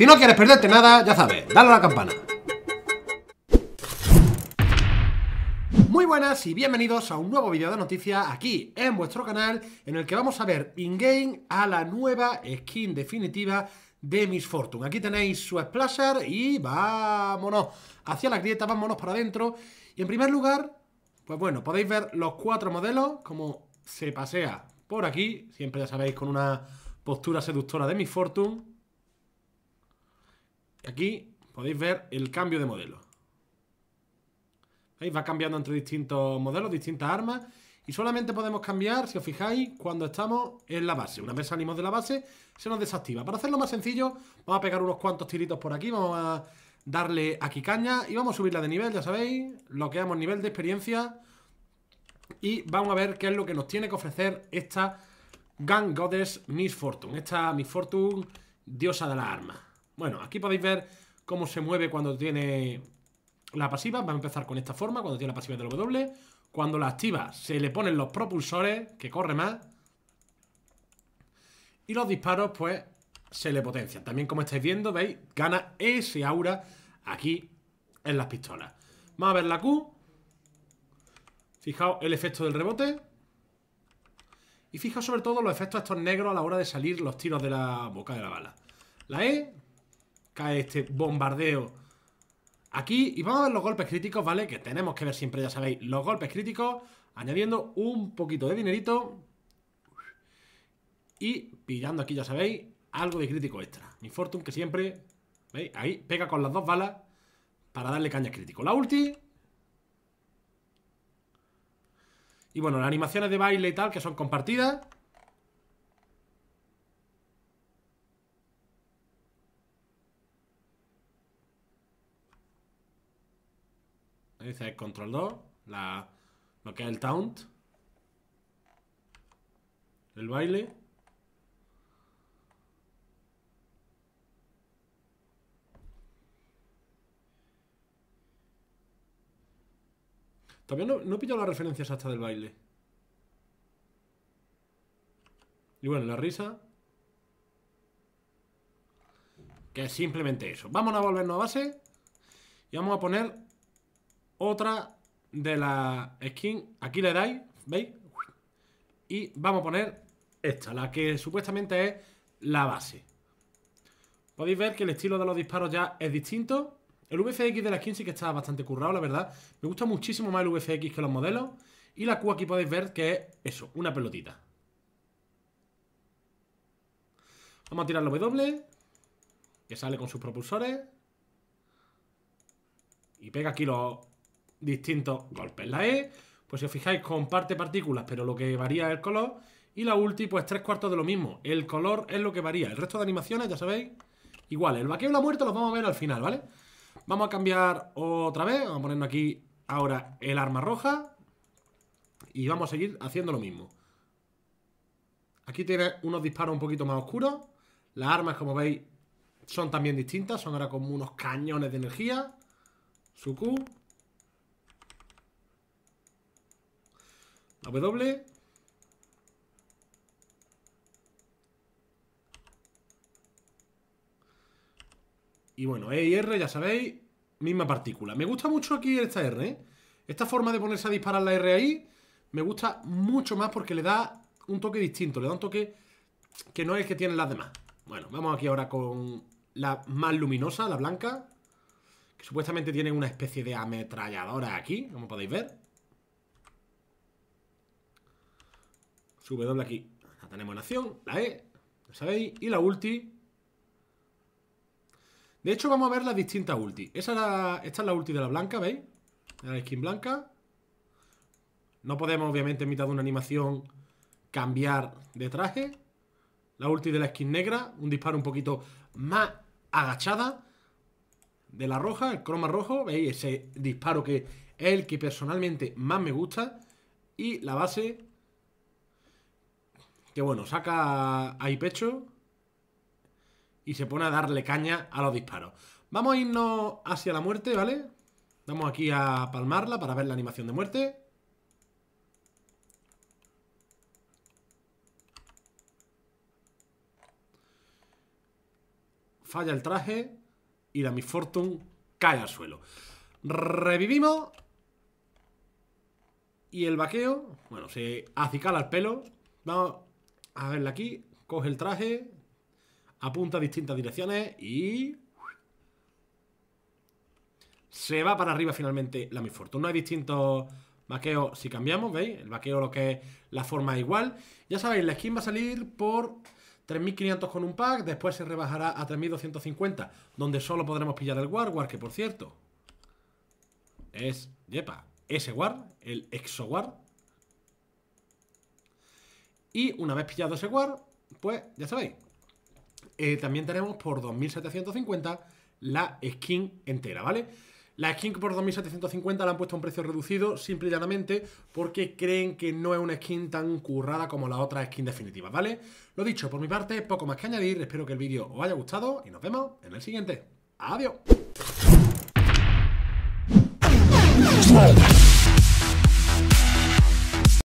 Si no quieres perderte nada, ya sabes, dale a la campana. Muy buenas y bienvenidos a un nuevo vídeo de noticias aquí en vuestro canal en el que vamos a ver in-game a la nueva skin definitiva de Miss Fortune. Aquí tenéis su splasher y vámonos hacia la grieta, vámonos para adentro. Y en primer lugar, pues bueno, podéis ver los cuatro modelos, como se pasea por aquí, siempre ya sabéis con una postura seductora de Miss Fortune. Aquí podéis ver el cambio de modelo. ¿Veis? Va cambiando entre distintos modelos, distintas armas. Y solamente podemos cambiar, si os fijáis, cuando estamos en la base. Una vez salimos de la base, se nos desactiva. Para hacerlo más sencillo, vamos a pegar unos cuantos tiritos por aquí. Vamos a darle aquí caña y vamos a subirla de nivel, ya sabéis. Lo que Bloqueamos nivel de experiencia. Y vamos a ver qué es lo que nos tiene que ofrecer esta Gang Goddess Miss Fortune. Esta Miss Fortune, diosa de la armas bueno, aquí podéis ver cómo se mueve cuando tiene la pasiva. Va a empezar con esta forma, cuando tiene la pasiva del W. Cuando la activa, se le ponen los propulsores, que corre más. Y los disparos, pues, se le potencian. También, como estáis viendo, veis, gana ese aura aquí en las pistolas. Vamos a ver la Q. Fijaos el efecto del rebote. Y fijaos sobre todo los efectos estos negros a la hora de salir los tiros de la boca de la bala. La E, este bombardeo aquí. Y vamos a ver los golpes críticos, ¿vale? Que tenemos que ver siempre, ya sabéis, los golpes críticos. Añadiendo un poquito de dinerito. Y pillando aquí, ya sabéis, algo de crítico extra. Mi Fortune que siempre, ¿veis? Ahí pega con las dos balas para darle caña crítico. La ulti. Y bueno, las animaciones de baile y tal que son compartidas. Dice control 2, la, lo que es el taunt, el baile. Todavía no, no he pillado las referencias hasta del baile. Y bueno, la risa. Que es simplemente eso. Vamos a volvernos a base. Y vamos a poner otra de la skin. Aquí le dais, ¿veis? Y vamos a poner esta, la que supuestamente es la base. Podéis ver que el estilo de los disparos ya es distinto. El VFX de la skin sí que está bastante currado, la verdad. Me gusta muchísimo más el VFX que los modelos. Y la Q aquí podéis ver que es eso, una pelotita. Vamos a tirar la W, que sale con sus propulsores. Y pega aquí los distintos golpes. La E, pues si os fijáis, comparte partículas, pero lo que varía es el color. Y la ulti, pues tres cuartos de lo mismo. El color es lo que varía. El resto de animaciones, ya sabéis, igual. El vaqueo y la muerte los vamos a ver al final, ¿vale? Vamos a cambiar otra vez. Vamos a poner aquí ahora el arma roja. Y vamos a seguir haciendo lo mismo. Aquí tiene unos disparos un poquito más oscuros. Las armas, como veis, son también distintas. Son ahora como unos cañones de energía. Su Q. W. Y bueno, E y R, ya sabéis, misma partícula. Me gusta mucho aquí esta R, ¿eh? Esta forma de ponerse a disparar la R ahí me gusta mucho más porque le da un toque distinto, le da un toque que no es el que tienen las demás. Bueno, vamos aquí ahora con la más luminosa, la blanca, que supuestamente tiene una especie de ametralladora aquí, como podéis ver. W aquí. La tenemos en acción, la E, ya sabéis, y la ulti. De hecho, vamos a ver las distintas ulti. esta es la ulti de la blanca, ¿veis? La skin blanca. No podemos, obviamente, en mitad de una animación cambiar de traje. La ulti de la skin negra, un disparo un poquito más agachada. De la roja, el croma rojo, ¿veis? Ese disparo que es el que personalmente más me gusta. Y la base que bueno, saca ahí pecho y se pone a darle caña a los disparos. Vamos a irnos hacia la muerte, ¿vale? Vamos aquí a palmarla para ver la animación de muerte. Falla el traje y la Fortune cae al suelo. Revivimos. Y el vaqueo, bueno, se acicala el pelo. Vamos a verla aquí, coge el traje, apunta a distintas direcciones y... Se va para arriba finalmente la Mi Fortune. No hay distintos vaqueos si cambiamos, ¿veis? El vaqueo lo que es la forma igual. Ya sabéis, la skin va a salir por 3.500 con un pack, después se rebajará a 3.250, donde solo podremos pillar el War, War que por cierto es, yepa, ese War, el Exo War, y una vez pillado ese guard, pues ya sabéis. Eh, también tenemos por 2.750 la skin entera, ¿vale? La skin por 2.750 la han puesto a un precio reducido, simple y llanamente, porque creen que no es una skin tan currada como la otra skin definitiva, ¿vale? Lo dicho, por mi parte, poco más que añadir, espero que el vídeo os haya gustado y nos vemos en el siguiente. ¡Adiós!